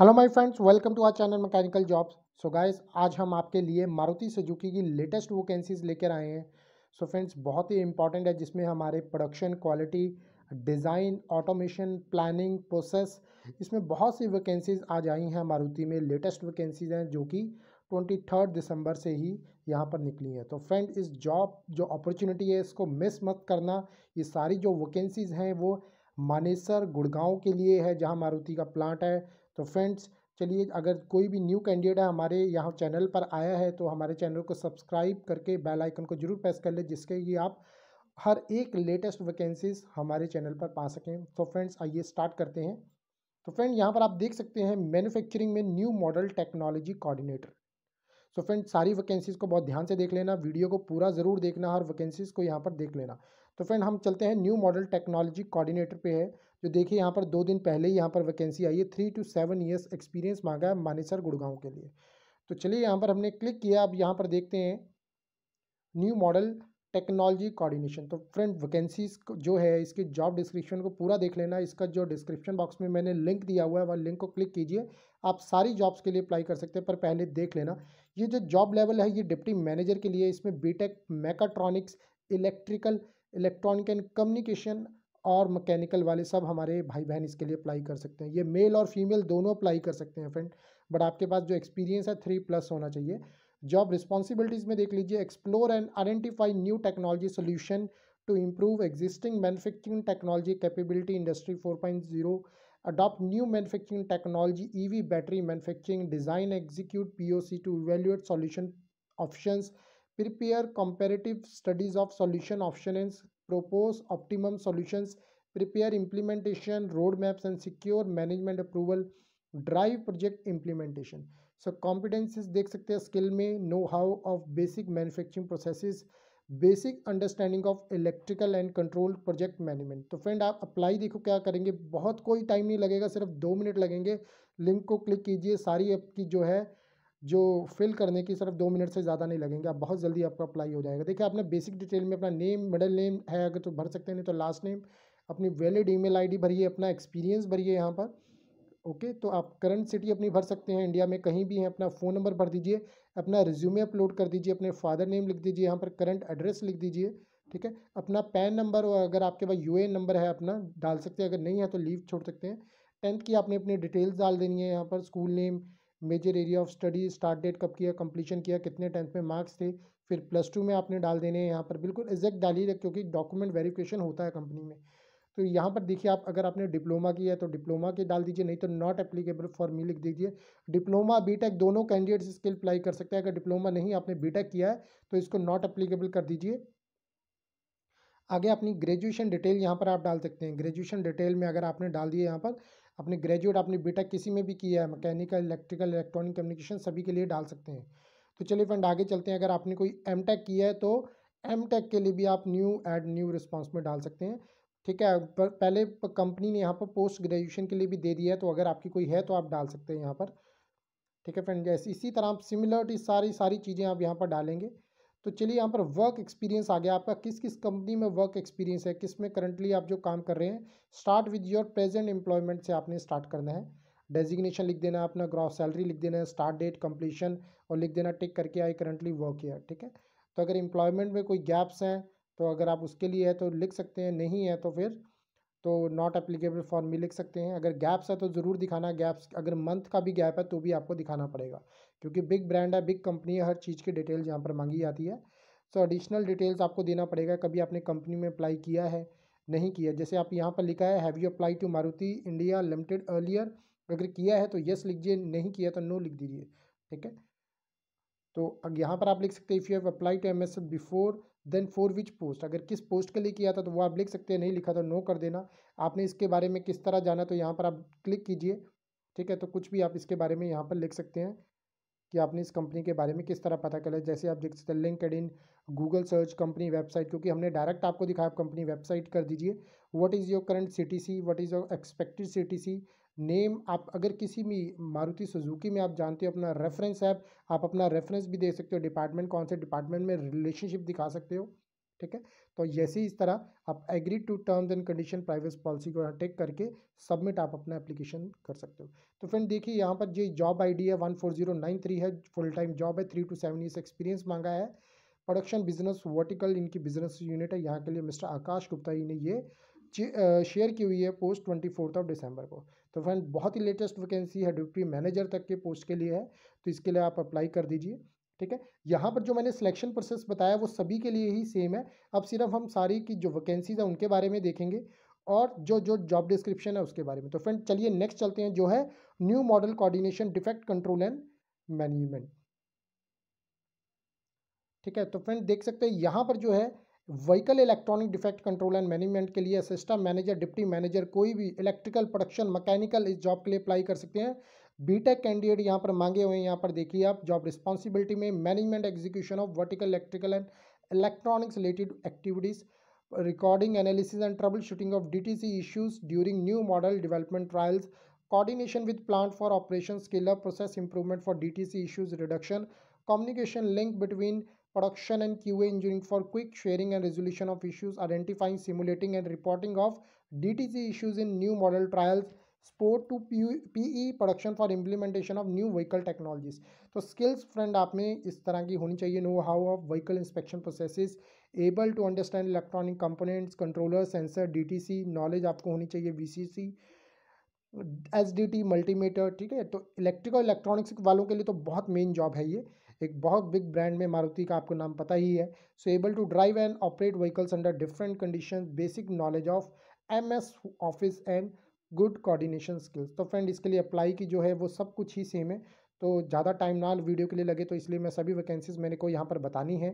Hello my friends welcome to our channel mechanical jobs so guys आज हम आपके लिए मारुति सुजुकी की लेटेस्ट वैकेंसीज लेकर आए हैं सो फ्रेंड्स बहुत ही इंपॉर्टेंट है जिसमें हमारे production quality design automation planning process इसमें बहुत सी वैकेंसीज आज आई हैं मारुति में लेटेस्ट वैकेंसीज हैं जो कि ट्वेंटी थर्ड दिसंबर से ही यहाँ पर निकली है तो फ्रेंड इस जॉब जो अपॉर्चुनिटी है इसको मिस मत करना ये सारी जो वैकेंसीज़ हैं वो मानेसर गुड़गांव के लिए है जहाँ मारुति का प्लांट है तो फ्रेंड्स चलिए अगर कोई भी न्यू कैंडिडेट है हमारे यहाँ चैनल पर आया है तो हमारे चैनल को सब्सक्राइब करके बेल आइकन को जरूर प्रेस कर ले जिसके कि आप हर एक लेटेस्ट वैकेंसीज हमारे चैनल पर पा सकें तो फ्रेंड्स आइए स्टार्ट करते हैं तो फ्रेंड यहाँ पर आप देख सकते हैं मैन्युफैक्चरिंग में new model technology coordinator so तो फ्रेंड सारी वैकेंसीज़ को बहुत ध्यान से देख लेना वीडियो को पूरा ज़रूर देखना हर वैकेंसीज़ को यहाँ पर देख लेना तो फ्रेंड हम चलते हैं न्यू मॉडल टेक्नोलॉजी कोऑर्डिनेटर पे है जो तो देखिए यहाँ पर दो दिन पहले ही यहाँ पर वैकेंसी आई है three two seven years experience मांगा है मानेसर गुड़गांव के लिए तो चलिए यहाँ पर हमने क्लिक किया अब यहाँ पर देखते हैं न्यू मॉडल टेक्नोलॉजी कोऑर्डिनेशन तो फ्रेंड वैकेंसीज जो है इसके जॉब डिस्क्रिप्शन को पूरा देख लेना इसका जो डिस्क्रिप्शन बॉक्स में मैंने लिंक दिया हुआ है वह लिंक को क्लिक कीजिए आप सारी जॉब्स के लिए अप्लाई कर सकते हैं पर पहले देख लेना ये जो जॉब लेवल है ये डिप्टी मैनेजर के लिए इसमें B Tech mechatronics electrical electronic and communication और मैकेनिकल वाले सब हमारे भाई बहन इसके लिए अप्लाई कर सकते हैं ये मेल और फीमेल दोनों अप्लाई कर सकते हैं फ्रेंड बट आपके पास जो एक्सपीरियंस है थ्री प्लस होना चाहिए जॉब रिस्पॉन्सिबिलिटीज़ में देख लीजिए explore and identify new technology solution to improve existing manufacturing technology capability industry four point zero adopt new manufacturing technology ev battery manufacturing design execute poc to evaluate solution options prepare comparative studies of solution options propose optimum solutions, prepare implementation, maps and secure management approval, drive project implementation. So so, देख सकते हैं skill में know how of basic manufacturing processes basic understanding of electrical and control project management तो friend आप apply देखो क्या करेंगे बहुत कोई टाइम नहीं लगेगा सिर्फ दो मिनट लगेंगे लिंक को क्लिक कीजिए सारी आपकी जो है जो फिल करने की सिर्फ दो मिनट से ज़्यादा नहीं लगेंगे आप बहुत जल्दी आपका अप्लाई हो जाएगा देखिए आपने बेसिक डिटेल में अपना नेम मिडल नेम है अगर तो भर सकते हैं नहीं तो लास्ट नेम अपनी वैलिड ईमेल आईडी भरिए अपना एक्सपीरियंस भरिए यहाँ पर ओके तो आप करंट सिटी अपनी भर सकते हैं इंडिया में कहीं भी हैं अपना फ़ोन नंबर भर दीजिए अपना रिज्यूमे अपलोड कर दीजिए अपने फादर नेम लिख दीजिए यहाँ पर करंट एड्रेस लिख दीजिए ठीक है अपना पैन नंबर और अगर आपके पास यू नंबर है अपना डाल सकते हैं अगर नहीं है तो लीव छोड़ सकते हैं टेंथ की आपने अपनी डिटेल्स डाल देनी है यहाँ पर school name major area of study start date कब किया कंप्लीशन किया कितने टेंथ में मार्क्स थे फिर प्लस टू में आपने डाल देने हैं यहाँ पर बिल्कुल एग्जैक्ट डालिए क्योंकि डॉक्यूमेंट वेरिफिकेशन होता है कंपनी में तो यहाँ पर देखिए आप अगर आपने डिप्लोमा किया है तो डिप्लोमा के डाल दीजिए नहीं तो नॉट एप्लीकेबल फॉर मी लिख दीजिए डिप्लोमा बीटेक दोनों कैंडिडेट्स इसके अप्लाई कर सकते हैं अगर डिप्लोमा नहीं आपने बीटेक किया है तो इसको नॉट एप्लीकेबल कर दीजिए आगे अपनी ग्रेजुएशन डिटेल यहाँ पर आप डाल सकते हैं ग्रेजुएशन डिटेल में अगर आपने डाल दिए यहाँ पर अपने ग्रेजुएट आपने बीटेक किसी में भी किया है मैकेनिकल इलेक्ट्रिकल इलेक्ट्रॉनिक कम्युनिकेशन सभी के लिए डाल सकते हैं तो चलिए फ्रेंड आगे चलते हैं अगर आपने कोई एम किया है तो एम के लिए भी आप न्यू एड न्यू रिस्पॉन्स में डाल सकते हैं ठीक है पर पहले कंपनी ने यहाँ पर पोस्ट ग्रेजुएशन के लिए भी दे दिया है तो अगर आपकी कोई है तो आप डाल सकते हैं यहाँ पर ठीक है फ्रेंड जैसे इसी तरह आप सिमिलरिटी सारी सारी चीज़ें आप यहाँ पर डालेंगे तो चलिए यहाँ पर वर्क एक्सपीरियंस आ गया आपका किस किस कंपनी में वर्क एक्सपीरियंस है किस में करंटली आप जो काम कर रहे हैं start with your present employment से आपने स्टार्ट करना है डेजिग्नेशन लिख देना है अपना ग्रॉस सैलरी लिख देना है स्टार्ट डेट कंप्लीशन और लिख देना टिक करके आई करंटली वर्क ईयर ठीक है तो अगर एम्प्लॉयमेंट में कोई गैप्स हैं तो अगर आप उसके लिए है तो लिख सकते हैं नहीं है तो फिर तो नॉट एप्लीकेबल फॉर मी लिख सकते हैं अगर गैप्स है तो ज़रूर दिखाना गैप्स अगर मंथ का भी गैप है तो भी आपको दिखाना पड़ेगा क्योंकि बिग ब्रांड है बिग कंपनी है हर चीज़ की डिटेल्स यहाँ पर मांगी जाती है सो एडिशनल डिटेल्स आपको देना पड़ेगा कभी आपने कंपनी में अप्लाई किया है नहीं किया जैसे आप यहाँ पर लिखा है have you apply to Maruti India limited earlier अगर किया है तो यस लिख दीजिए नहीं किया तो नो लिख दीजिए ठीक है तो अब यहाँ पर आप लिख सकते हैं if you have apply to M S before then for which post अगर किस पोस्ट के लिए किया था तो वो आप लिख सकते हैं नहीं लिखा तो नो कर देना आपने इसके बारे में किस तरह जाना तो यहाँ पर आप क्लिक कीजिए ठीक है तो कुछ भी आप इसके बारे में यहाँ पर लिख सकते हैं कि आपने इस कंपनी के बारे में किस तरह पता करें जैसे आप देख सकते हैं LinkedIn Google search company website क्योंकि हमने डायरेक्ट आपको दिखाया आप कंपनी वेबसाइट कर दीजिए what is your current C T C what is your expected C T C name आप अगर किसी भी मारुति सुजुकी में आप जानते हो अपना रेफरेंस ऐप आप अपना रेफरेंस भी दे सकते हो डिपार्टमेंट कौन से डिपार्टमेंट में रिलेशनशिप दिखा सकते हो ठीक है तो जैसे इस तरह आप agree to terms and condition private policy को टेक करके सबमिट आप अपना एप्लीकेशन कर सकते हो तो फ्रेंड देखिए यहाँ पर जो जॉब आईडी है one four zero nine three है फुल टाइम जॉब है three two seven years experience मांगा है प्रोडक्शन बिजनेस वर्टिकल इनकी बिजनेस यूनिट है यहाँ के लिए मिस्टर आकाश गुप्ता जी ने ये शेयर की हुई है post twenty fourth of December को तो फ्रेंड बहुत ही लेटेस्ट वैकेंसी है डिप्टी मैनेजर तक के पोस्ट के लिए है तो इसके लिए आप अप्लाई कर दीजिए ठीक है यहाँ पर जो मैंने सिलेक्शन प्रोसेस बताया वो सभी के लिए ही सेम है अब सिर्फ हम सारी की जो वैकेंसीज है उनके बारे में देखेंगे और जो जो जॉब डिस्क्रिप्शन है उसके बारे में तो फ्रेंड चलिए नेक्स्ट चलते हैं जो है new model coordination defect control and management ठीक है तो फ्रेंड देख सकते हैं यहाँ पर जो है vehicle electronic defect control and management के लिए सिस्टम मैनेजर डिप्टी मैनेजर कोई भी इलेक्ट्रिकल प्रोडक्शन मैकेनिकल इस जॉब के लिए अप्लाई कर सकते हैं बीटेक कैंडिडेट यहाँ पर मांगे हुए हैं यहाँ पर देखिए आप जॉब रिस्पॉन्सिबिलिटी में management execution of vertical electrical and electronics related activities recording analysis and trouble shooting of the issues during new model development trials coordination with plant for operation scaler process improvement for the issues reduction communication link between production and Q engineering for quick sharing and resolution of issues identifying simulating and reporting of the issues in new model trials support to P E production for implementation of new vehicle technologies तो skills friend आप में इस तरह की होनी चाहिए know how of vehicle inspection processes able to understand electronic components controller sensor DTC knowledge आपको होनी चाहिए वीसीसी एसडीटी मल्टीमीटर ठीक है तो इलेक्ट्रिकल इलेक्ट्रॉनिक्स वालों के लिए तो बहुत मेन जॉब है ये एक बहुत बिग ब्रांड में मारुति का आपको नाम पता ही है so able to drive and operate vehicles under different condition basic knowledge of M S office and good coordination skills तो फ्रेंड इसके लिए अप्लाई की जो है वो सब कुछ ही सेम है तो ज़्यादा टाइम ना वीडियो के लिए लगे तो इसलिए मैं सभी वैकेंसीज मैंने को यहाँ पर बतानी है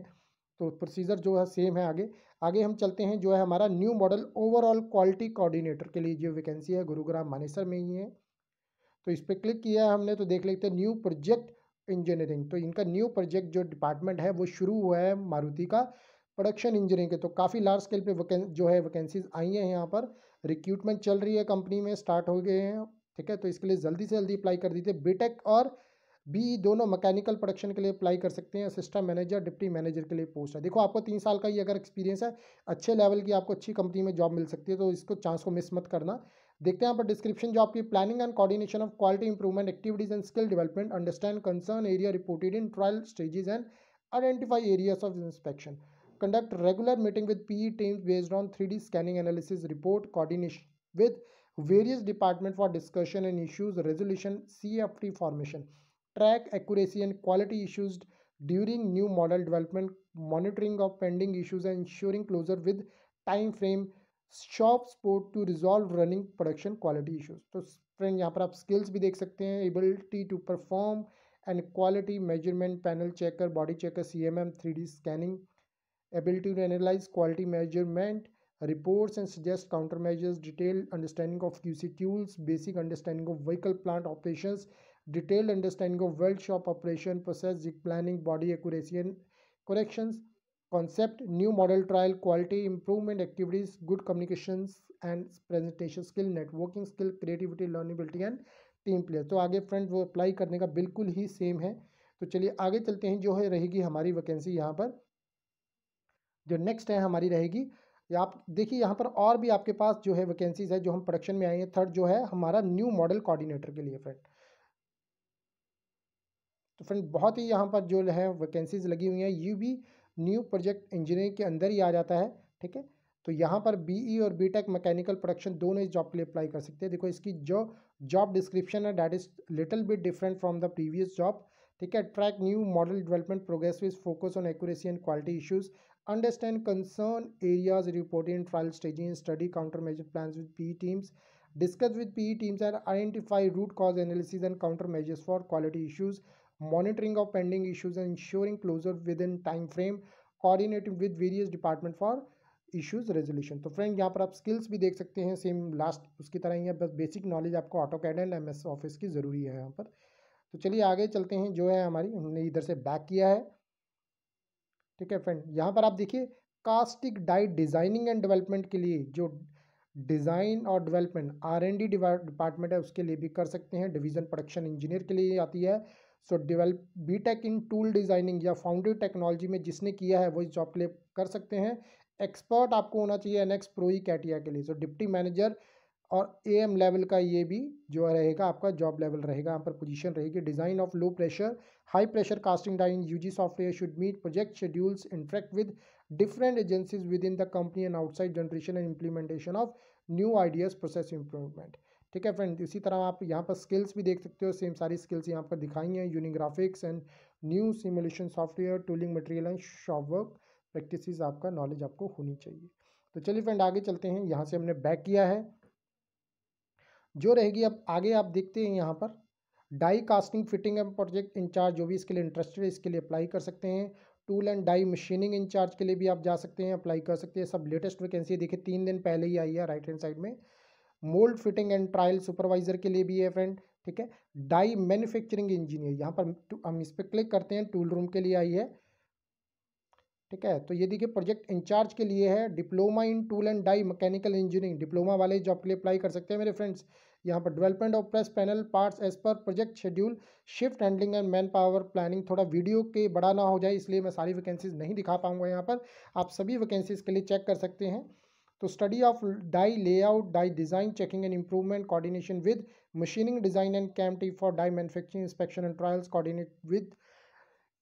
तो प्रोसीजर जो है सेम है आगे आगे हम चलते हैं जो है हमारा new model overall quality coordinator के लिए जो वैकेंसी है गुरुग्राम मानेसर में ही है तो इस पर क्लिक किया है हमने तो देख लेते हैं न्यू प्रोजेक्ट इंजीनियरिंग तो इनका न्यू प्रोजेक्ट जो डिपार्टमेंट है वो शुरू हुआ है मारुति का प्रोडक्शन इंजीनियरिंग के तो काफ़ी लार्ज स्केल पे वैकें जो है वैकेंसीज आई हैं यहाँ पर रिक्रूटमेंट चल रही है कंपनी में स्टार्ट हो गए हैं ठीक है तो इसके लिए जल्दी से जल्दी अप्लाई कर दीजिए बीटेक और बी दोनों मैकेनिकल प्रोडक्शन के लिए अप्लाई कर सकते हैं सिस्टम मैनेजर डिप्टी मैनेजर के लिए पोस्ट है देखो आपको तीन साल का ही अगर एक्सपीरियंस है अच्छे लेवल की आपको अच्छी कंपनी में जॉब मिल सकती है तो इसको चांस को मिस मत करना देखते हैं यहाँ पर डिस्क्रिप्शन जो आपकी planning and coordination of quality improvement activities and skill development understand concern area reported in trial stages and identify areas of inspection conduct regular meeting with PE teams based on 3D scanning analysis report coordination with various department for discussion and issues resolution CFT formation track accuracy and quality issues during new model development monitoring of pending issues and ensuring closure with time frame shop support to resolve running production quality issues so friend yahan par aap skills bhi dekh sakte hain ability to perform and quality measurement panel checker body checker cmm 3d scanning ability to analyze quality measurement reports and suggest countermeasures detailed understanding of qc tools basic understanding of vehicle plant operations detailed understanding of weld shop operation process zig planning body accuracy and corrections concept new model trial quality improvement activities good communications and presentation skill networking skill creativity learnability and team player तो आगे friend वो apply करने का बिल्कुल ही same है तो चलिए आगे चलते हैं जो है रहेगी हमारी वैकेंसी यहाँ पर जो नेक्स्ट है हमारी रहेगी आप देखिए यहाँ पर और भी आपके पास जो है वैकेंसीज है जो हम प्रोडक्शन में आए हैं थर्ड जो है हमारा न्यू मॉडल कोऑर्डिनेटर के लिए फ्रेंड तो फ्रेंड बहुत ही यहाँ पर जो है वैकेंसीज लगी हुई हैं ये भी न्यू प्रोजेक्ट इंजीनियरिंग के अंदर ही आ जाता है ठीक है तो यहाँ पर बीई e और टेक मैकेनिकल प्रोडक्शन दोनों इस जॉब के लिए अप्लाई कर सकते हैं देखो इसकी जो जॉब डिस्क्रिप्शन है that is little bit different from the previous job ठीक है track new model development progress with focus on accuracy and quality issues Understand concern areas reported in trial staging, study countermeasure plans with PE teams, discuss with PE teams and identify root cause analysis and countermeasures for quality issues, monitoring of pending issues and ensuring closure within time frame, coordinating with various department for issues resolution तो friend यहाँ पर आप skills भी देख सकते हैं same last उसकी तरह ही है बस बेसिक नॉलेज आपको AutoCAD and M office की ज़रूरी है यहाँ पर तो चलिए आगे चलते हैं जो है हमारी हमने इधर से बैक किया है ठीक है फ्रेंड यहाँ पर आप देखिए casting die designing and development के लिए जो डिज़ाइन और development R N D department है उसके लिए भी कर सकते हैं डिवीज़न प्रोडक्शन इंजीनियर के लिए आती है सो डिवेल B tech in tool designing या फाउंड्री टेक्नोलॉजी में जिसने किया है वो इस जॉब के लिए कर सकते हैं एक्सपर्ट आपको होना चाहिए एन एक्स प्रोई कैटिया के लिए सो डिप्टी मैनेजर और ए एम लेवल का ये भी जो रहेगा आपका जॉब लेवल रहेगा यहाँ पर पोजिशन रहेगी design of low pressure high pressure casting die in UG software should meet project schedules, interact with different agencies within the company and outside generation and implementation of new ideas, process improvement. ठीक है friend इसी तरह आप यहाँ पर skills भी देख सकते हो सेम सारी स्किल्स यहाँ पर दिखाई हैं Unigraphics and new simulation software tooling material and shop work practice आपका नॉलेज आपको होनी चाहिए तो चलिए फ्रेंड आगे चलते हैं यहाँ से हमने बैक किया है जो रहेगी अब आगे आप देखते हैं यहाँ पर die casting fitting and project incharge जो भी इसके लिए इंटरेस्टेड है इसके लिए अप्लाई कर सकते हैं tool and die machining incharge के लिए भी आप जा सकते हैं अप्लाई कर सकते हैं सब लेटेस्ट वैकेंसी देखिए तीन दिन पहले ही आई है राइट हैंड साइड में mould fitting and trial supervisor के लिए भी है फ्रेंड ठीक है डाई मैन्युफैक्चरिंग इंजीनियर यहाँ पर हम इस पर क्लिक करते हैं टूल रूम के लिए आई है ठीक है तो ये देखिए प्रोजेक्ट इंचार्ज के लिए है diploma in tool and die mechanical engineering diploma वाले जॉब के लिए अप्लाई कर सकते हैं मेरे फ्रेंड्स यहाँ पर development of press panel parts as per project schedule shift handling and man power planning थोड़ा वीडियो के बड़ा ना हो जाए इसलिए मैं सारी वैकेंसीज नहीं दिखा पाऊंगा यहाँ पर आप सभी वैकेंसीज के लिए चेक कर सकते हैं तो study of die layout die design checking and improvement coordination with machining design and CAM T for die manufacturing inspection and trials coordinate with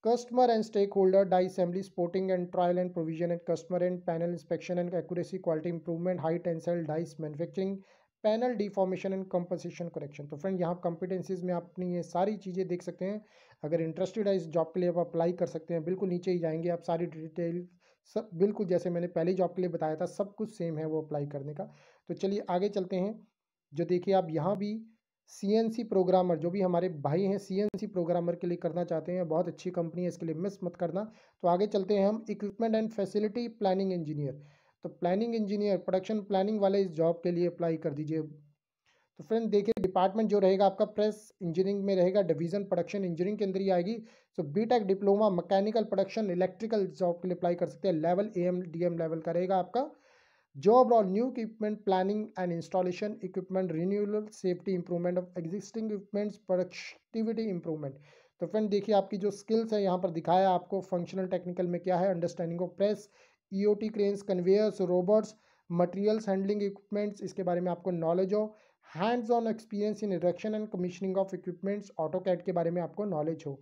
customer and stakeholder die assembly supporting and trial and provision and customer and panel inspection and accuracy quality improvement high tensile dies manufacturing panel deformation and compensation correction तो friend यहाँ competencies में आप अपनी ये सारी चीज़ें देख सकते हैं अगर इंटरेस्टेड है इस जॉब के लिए आप अप्लाई कर सकते हैं बिल्कुल नीचे ही जाएंगे आप सारी डिटेल सब बिल्कुल जैसे मैंने पहले जॉब के लिए बताया था सब कुछ सेम है वो अप्लाई करने का तो चलिए आगे चलते हैं जो देखिए आप यहाँ भी सी प्रोग्रामर जो भी हमारे भाई हैं सी प्रोग्रामर के लिए करना चाहते हैं बहुत अच्छी कंपनी है इसके लिए मिस मत करना तो आगे चलते हैं हम equipment and facility planning engineer तो प्लानिंग इंजीनियर प्रोडक्शन प्लानिंग वाले इस जॉब के लिए अप्लाई कर दीजिए तो फ्रेंड देखिए डिपार्टमेंट जो रहेगा आपका प्रेस इंजीनियरिंग में रहेगा डिवीजन प्रोडक्शन इंजीनियरिंग के अंदर ही आएगी so B diploma mechanical production electrical job के लिए अप्लाई कर सकते हैं level A M D M level का रहेगा आपका जॉब और new equipment planning and installation equipment renewal safety improvement of existing equipments productivity improvement तो फ्रेंड देखिए आपकी जो स्किल्स है यहाँ पर दिखाया आपको फंक्शनल टेक्निकल में क्या है understanding of press EOT cranes conveyors robots materials handling equipments इसके बारे में आपको नॉलेज हो hands on experience in reduction and commissioning of equipments AutoCAD के बारे में आपको नॉलेज हो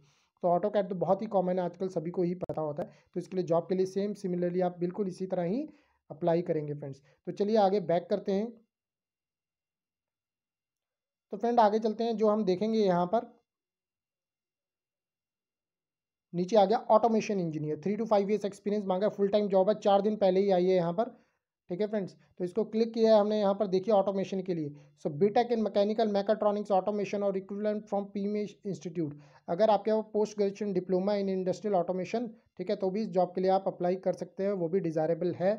तो ऑटो कैट तो बहुत ही कॉमन है आजकल सभी को ही पता होता है तो इसके लिए जॉब के लिए सेम सिमिलरली आप बिल्कुल इसी तरह ही अप्लाई करेंगे फ्रेंड्स तो चलिए आगे बैक करते हैं तो फ्रेंड आगे चलते हैं जो हम देखेंगे यहाँ पर नीचे आ गया automation engineer three two five years experience मांगा फुल टाइम जॉब है चार दिन पहले ही आई है यहाँ पर ठीक है फ्रेंड्स तो इसको क्लिक किया है हमने यहाँ पर देखिए ऑटोमेशन के लिए so B in mechanical mechatronics automation और इक्विपमेंट फ्रॉम पीमेश इंस्टीट्यूट अगर आपके पास post graduation diploma in industrial automation ठीक है तो भी इस जॉब के लिए आप अप्लाई कर सकते हैं वो भी डिज़ायरेबल है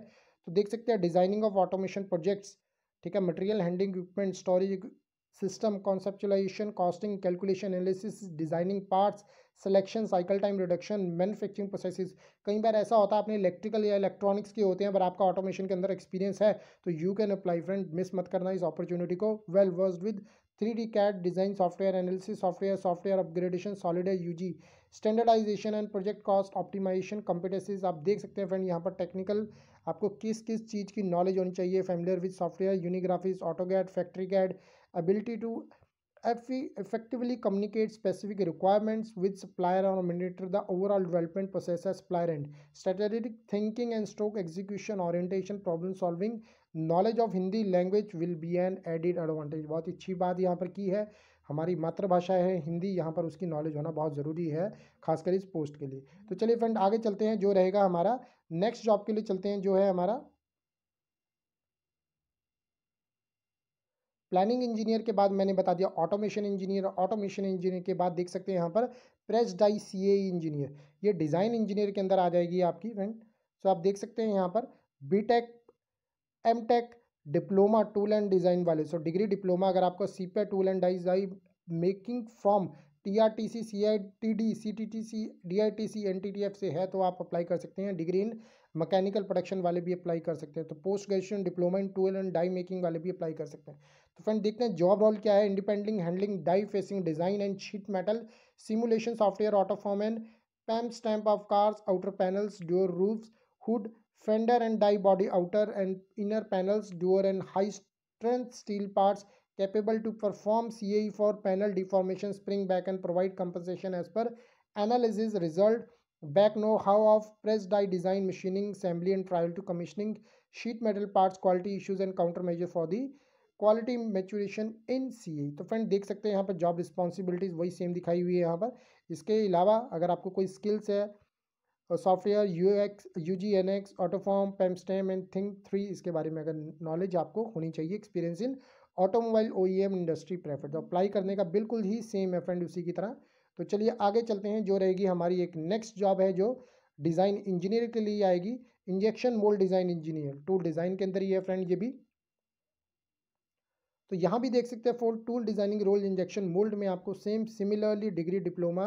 तो देख सकते हैं डिजाइनिंग ऑफ ऑटोमेशन प्रोजेक्ट्स ठीक है material handling equipment storage system conceptualization costing calculation analysis designing parts selection cycle time reduction manufacturing processes कई बार ऐसा होता है अपने इलेक्ट्रिकल या इलेक्ट्रॉनिक्स के होते हैं पर आपका ऑटोमेशन के अंदर एक्सपीरियंस है तो you can apply friend miss मत करना इस अपॉर्चुनिटी को well versed with three D CAD design software analysis software software upgradation solid U G standardization and project cost optimization competencies आप देख सकते हैं फ्रेंड यहाँ पर टेक्निकल आपको किस किस चीज़ की नॉलेज होनी चाहिए familiar with software Unigraphics AutoCAD factory CAD ability to effectively communicate specific requirements with supplier or monitor the overall development process as supplier end. Strategic thinking and stroke execution orientation problem solving knowledge of Hindi language will be an added advantage बहुत अच्छी बात यहाँ पर की है हमारी मातृभाषा है हिंदी यहाँ पर उसकी नॉलेज होना बहुत ज़रूरी है खासकर इस पोस्ट के लिए तो चलिए फ्रेंड आगे चलते हैं जो रहेगा हमारा नेक्स्ट जॉब के लिए चलते हैं जो है हमारा प्लानिंग इंजीनियर के बाद मैंने बता दिया ऑटोमेशन इंजीनियर ऑटोमेशन इंजीनियर के बाद देख सकते हैं यहाँ पर प्रेस डाई सी इंजीनियर ये डिज़ाइन इंजीनियर के अंदर आ जाएगी आपकी फ्रेंड सो तो आप देख सकते हैं यहाँ पर B tech M tech diploma tool and design वाले सो डिग्री डिप्लोमा अगर आपको सी पे tool and design making from T R T C C I T D C T T C D I T C N T T F से है तो आप apply कर सकते हैं डिग्री इन मैकेनिकल प्रोडक्शन वाले भी अप्लाई कर सकते हैं तो post graduation diploma in tool and die making वाले भी अप्लाई कर सकते हैं तो फ्रेंड देखते हैं जॉब रोल क्या है independent handling die facing design and sheet metal simulation software AutoForm and PAM stamp of cars outer panels door roof hood fender and die body outer and inner panels door and high steel parts capable to perform C A for panel deformation spring back and provide compensation as per analysis result back know how of press die design machining assembly and trial to commissioning sheet metal parts quality issues and counter measure for the quality maturation in C A तो friend देख सकते हैं यहाँ पर job responsibilities वही same दिखाई हुई है यहाँ पर इसके अलावा अगर आपको कोई स्किल्स है software U X U G N X AutoForm PAM stamp and think three इसके बारे में अगर नॉलेज आपको होनी चाहिए experience in automobile O E M industry preferred तो अप्लाई करने का बिल्कुल ही सेम है फ्रेंड उसी की तरह तो चलिए आगे चलते हैं जो रहेगी हमारी एक नेक्स्ट जॉब है जो डिज़ाइन इंजीनियर के लिए आएगी injection mould design engineer tool design के अंदर ही है फ्रेंड ये भी तो यहाँ भी देख सकते हैं for tool designing role injection mould में आपको सेम सिमिलरली डिग्री डिप्लोमा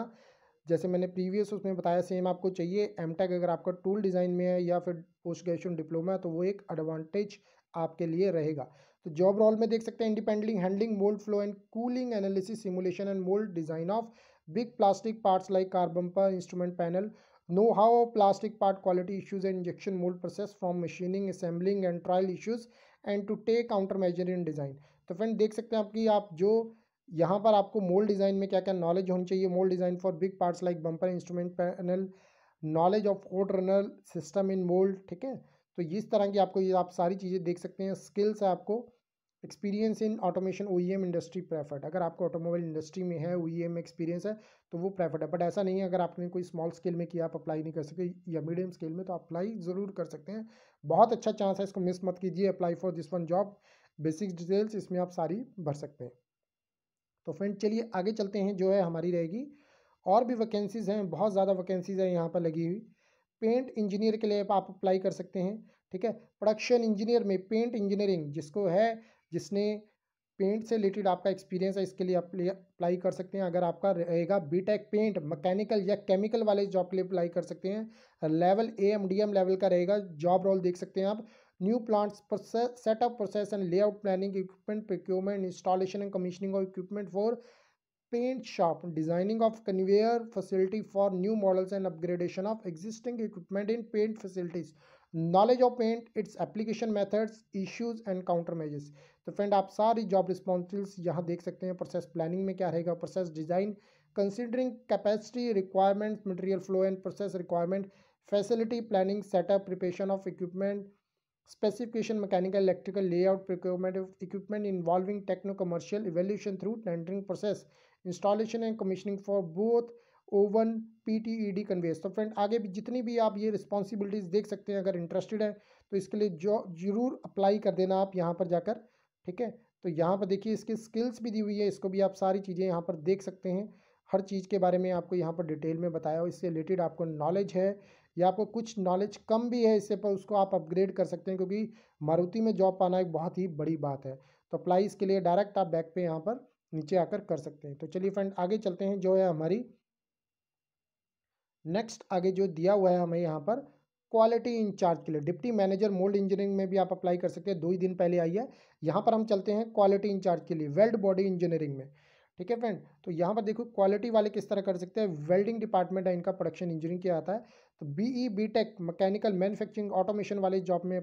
जैसे मैंने प्रीवियस उसमें बताया सेम आपको चाहिए एम अगर आपका टूल डिज़ाइन में है या फिर पोस्ट ग्रेजुएशन डिप्लोमा तो वो एक एडवांटेज आपके लिए रहेगा तो जॉब रोल में देख सकते हैं independent handling mould flow and cooling analysis simulation and mould design of big plastic parts like car bumper, instrument panel, know-how of plastic part quality issues and injection mold process from machining, assembling and trial issues and to take countermeasure in design. तो friend देख सकते हैं आपकी आप जो यहाँ पर आपको मोल्ड डिज़ाइन में क्या क्या नॉलेज होनी चाहिए mould design for big parts like bumper instrument panel knowledge of fort runner system in mould ठीक है तो इस तरह की आपको ये आप सारी चीज़ें देख सकते हैं स्किल्स है आपको experience in automation O industry preferred अगर आपको ऑटोमोबाइल इंडस्ट्री में है ओ में एक्सपीरियंस है तो वो प्रेफर्ड है बट ऐसा नहीं है अगर आपने कोई स्मॉल स्केल में किया आप अप्लाई नहीं कर सकते या मीडियम स्केल में तो अप्लाई ज़रूर कर सकते हैं बहुत अच्छा चांस है इसको मिस मत कीजिए apply for this one job basic details इसमें आप सारी भर सकते हैं तो फ्रेंड चलिए आगे चलते हैं जो है हमारी रहेगी और भी वैकेंसीज़ हैं बहुत ज़्यादा वैकेंसीज़ हैं यहाँ पर लगी हुई पेंट इंजीनियर के लिए आप अप्लाई कर सकते हैं ठीक है प्रोडक्शन इंजीनियर में पेंट इंजीनियरिंग जिसको है जिसने पेंट से रिलेटेड आपका एक्सपीरियंस है इसके लिए अप्लाई कर सकते हैं अगर आपका रहेगा बीटेक पेंट मैकेनिकल या केमिकल वाले जॉब के लिए अप्लाई कर सकते हैं level A M D M level का रहेगा जॉब रोल देख सकते हैं आप new plants setup process and layout planning equipment procurement installation and commissioning of equipment for paint shop designing of conveyor facility for new models and upgradation of existing equipment in paint facilities knowledge of paint its application methods issues and counter measures तो friend आप सारी job रिस्पॉन्सिल्स यहाँ देख सकते हैं process planning में क्या रहेगा process design considering capacity requirement material flow and process requirement facility planning setup preparation of equipment specification mechanical electrical layout procurement equipment involving techno commercial evaluation through tendering process installation and and for both oven P T E D conveyors तो friend आगे भी जितनी भी आप ये responsibilities देख सकते हैं अगर इंटरेस्टेड है तो इसके लिए जो जरूर अप्लाई कर देना आप यहाँ पर जाकर ठीक है तो यहाँ पर देखिए इसके स्किल्स भी दी हुई है इसको भी आप सारी चीज़ें यहाँ पर देख सकते हैं हर चीज़ के बारे में आपको यहाँ पर डिटेल में बताया इससे रिलेटेड आपको नॉलेज है या आपको कुछ नॉलेज कम भी है इससे पर उसको आप अपग्रेड कर सकते हैं क्योंकि मारुति में जॉब पाना एक बहुत ही बड़ी बात है तो अप्लाई इसके लिए डायरेक्ट आप बैक पे यहाँ पर नीचे आकर कर सकते हैं तो चलिए फ्रेंड आगे चलते हैं जो है हमारी नेक्स्ट आगे जो दिया हुआ है हमें यहाँ पर क्वालिटी इंचार्ज के लिए डिप्टी मैनेजर मोल्ड इंजीनियरिंग में भी आप अप्लाई कर सकते हैं दो ही दिन पहले आई है यहाँ पर हम चलते हैं क्वालिटी इंचार्ज के लिए वेल्ड बॉडी इंजीनियरिंग में ठीक है फ्रेंड तो यहाँ पर देखो क्वालिटी वाले किस तरह कर सकते हैं वेल्डिंग डिपार्टमेंट है इनका प्रोडक्शन इंजीनियरिंग किया आता है तो BE BTech mechanical manufacturing automation वाले जॉब में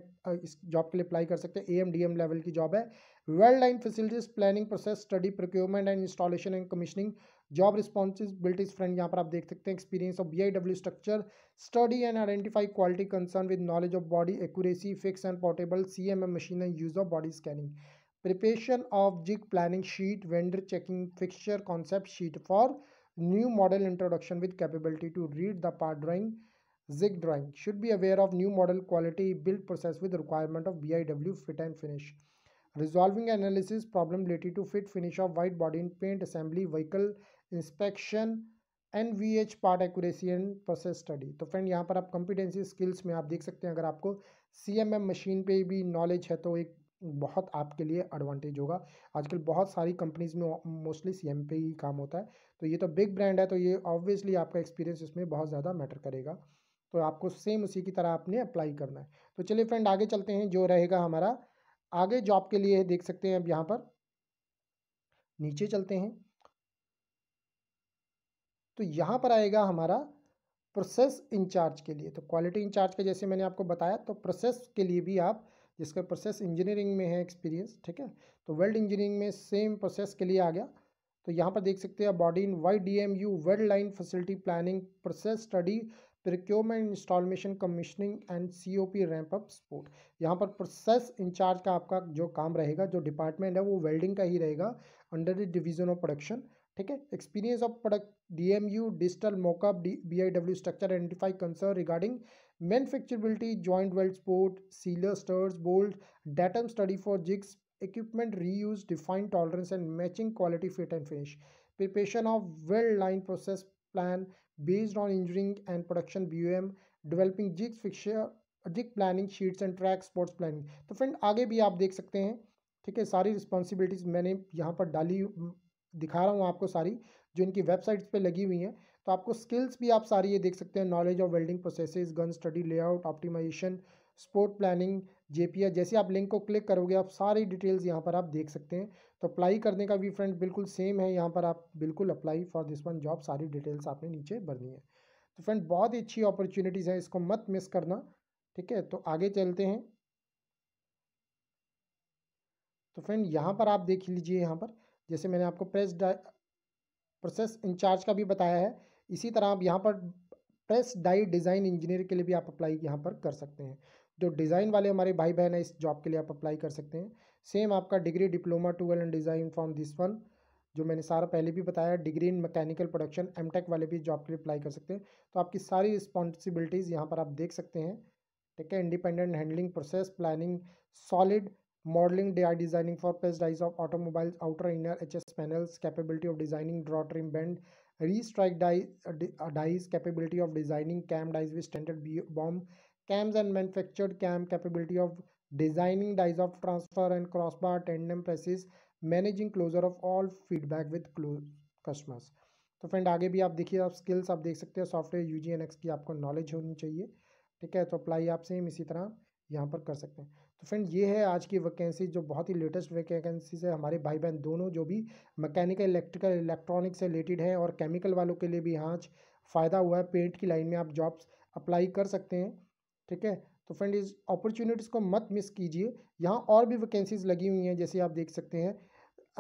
इस जॉब के लिए अप्लाई कर सकते हैं एम लेवल की जॉब है weld line facilities planning process study procurement and installation and commissioning job responsibilities friend यहाँ पर आप देख सकते हैं experience of B structure study and identify quality concern with knowledge of body accuracy fix and portable C M M machine and use of body scanning preparation of jig planning sheet vendor checking fixture concept sheet for new model introduction with capability to read the part drawing jig drawing should be aware of new model quality build process with requirement of B I W fit and finish resolving analysis problem related to fit finish of white body in paint assembly vehicle inspection N V H part accuracy and process study तो friend यहाँ पर आप competency skills में आप देख सकते हैं अगर आपको सी एम एम मशीन पर भी नॉलेज है तो एक बहुत आपके लिए एडवांटेज होगा आजकल बहुत सारी कंपनीज में मोस्टली सी एम पे ही काम होता है तो ये तो बिग ब्रांड है तो ये ऑब्वियसली आपका एक्सपीरियंस इसमें बहुत ज़्यादा मैटर करेगा तो आपको सेम उसी की तरह आपने अप्लाई करना है तो चलिए फ्रेंड आगे चलते हैं जो रहेगा हमारा आगे जॉब के लिए देख सकते हैं अब यहाँ पर नीचे चलते हैं तो यहाँ पर आएगा हमारा प्रोसेस इंचार्ज के लिए तो क्वालिटी इंचार्ज का जैसे मैंने आपको बताया तो प्रोसेस के लिए भी आप जिसका प्रोसेस इंजीनियरिंग में है एक्सपीरियंस ठीक है तो वेल्ड इंजीनियरिंग में सेम प्रोसेस के लिए आ गया तो यहाँ पर देख सकते हैं body in Y D M U weld line facility planning process study procurement installation commissioning and C O P ramp up support यहाँ पर प्रोसेस इंचार्ज का आपका जो काम रहेगा जो डिपार्टमेंट है वो वेल्डिंग का ही रहेगा under the division of production ठीक है experience of product D M U digital mockup D B I W structure identify concern regarding manufacturability joint weld spot sealer studs bolt datum study for jigs equipment use defined tolerance and matching quality fit and finish preparation of weld line process plan based on engineering and production B U M developing jigs fixture jig planning sheets and track sports planning तो friend आगे भी आप देख सकते हैं ठीक है सारी रिस्पॉन्सिबिलिटीज मैंने यहाँ पर डाली दिखा रहा हूँ आपको सारी जो इनकी वेबसाइट्स पर लगी हुई हैं तो आपको स्किल्स भी आप सारी ये देख सकते हैं knowledge of welding processes gun study layout optimisation spot planning JPI जैसे आप लिंक को क्लिक करोगे आप सारी डिटेल्स यहाँ पर आप देख सकते हैं तो अप्लाई करने का भी फ्रेंड बिल्कुल सेम है यहाँ पर आप बिल्कुल apply for this one job सारी डिटेल्स आपने नीचे भरनी है तो फ्रेंड बहुत ही अच्छी अपॉर्चुनिटीज़ हैं इसको मत मिस करना ठीक है तो आगे चलते हैं तो फ्रेंड यहाँ पर आप देख लीजिए यहाँ पर जैसे मैंने आपको प्रेस प्रोसेस इंचार्ज का भी बताया है इसी तरह आप यहाँ पर प्रेस डाई डिज़ाइन इंजीनियर के लिए भी आप अप्लाई यहाँ पर कर सकते हैं जो डिज़ाइन वाले हमारे भाई बहन हैं इस जॉब के लिए आप अप्लाई कर सकते हैं सेम आपका degree diploma to and design from this one जो मैंने सारा पहले भी बताया degree in mechanical production M वाले भी जॉब के लिए अप्लाई कर सकते हैं तो आपकी सारी रिस्पॉन्सिबिलिटीज़ यहाँ पर आप देख सकते हैं ठीक है independent handling process planning solid modelling D R designing for पेस्ट dies of automobile outer inner H S panels capability of designing draw trim bend Restrike dies, uh, dies capability of designing cam dies with standard bomb cams and manufactured cam capability of designing dies of transfer and crossbar tandem presses managing closure of all feedback with customers तो friend आगे भी आप देखिए आप skills आप देख सकते हो software U G N X की आपको नॉलेज होनी चाहिए ठीक है तो अप्लाई आप सेम इसी तरह यहाँ पर कर सकते हैं तो फ्रेंड ये है आज की वैकेंसी जो बहुत ही लेटेस्ट वैकेंसी है हमारे भाई बहन दोनों जो भी मैकेनिकल इलेक्ट्रिकल इलेक्ट्रॉनिक से रिलेटेड हैं और केमिकल वालों के लिए भी यहाँ आज फ़ायदा हुआ है पेंट की लाइन में आप जॉब्स अप्लाई कर सकते हैं ठीक है तो फ्रेंड इस अपॉर्चुनिटीज़ को मत मिस कीजिए यहाँ और भी वैकेंसीज़ लगी हुई हैं जैसे आप देख सकते हैं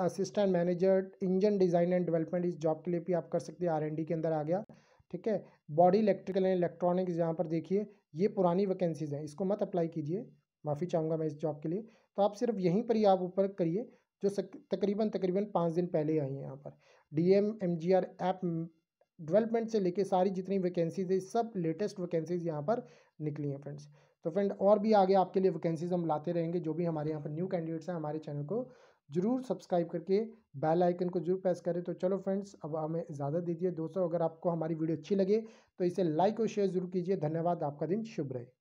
assistant manager engine design and development इस जॉब के लिए भी आप कर सकते हैं आर के अंदर आ गया ठीक है बॉडी इलेक्ट्रिकल एंड इलेक्ट्रॉनिक्स यहाँ पर देखिए ये पुरानी वैकेंसीज़ हैं इसको मत अप्लाई कीजिए माफ़ी चाहूँगा मैं इस जॉब के लिए तो आप सिर्फ यहीं पर ही आप ऊपर करिए जो तकरीबन तकरीबन पाँच दिन पहले आई हैं यहाँ पर D M M G R app development से लेके सारी जितनी वैकेंसीज है सब लेटेस्ट वैकेंसीज यहाँ पर निकली हैं फ्रेंड्स तो फ्रेंड और भी आगे आपके लिए वैकेंसीज हम लाते रहेंगे जो भी हमारे यहाँ पर न्यू कैंडिडेट्स हैं हमारे चैनल को जरूर सब्सक्राइब करके बेल आइकन को जरूर प्रेस करें तो चलो फ्रेंड्स अब हमें इजाज़त दीजिए दोस्तों अगर आपको हमारी वीडियो अच्छी लगे तो इसे लाइक और शेयर जरूर कीजिए धन्यवाद आपका दिन शुभ रहे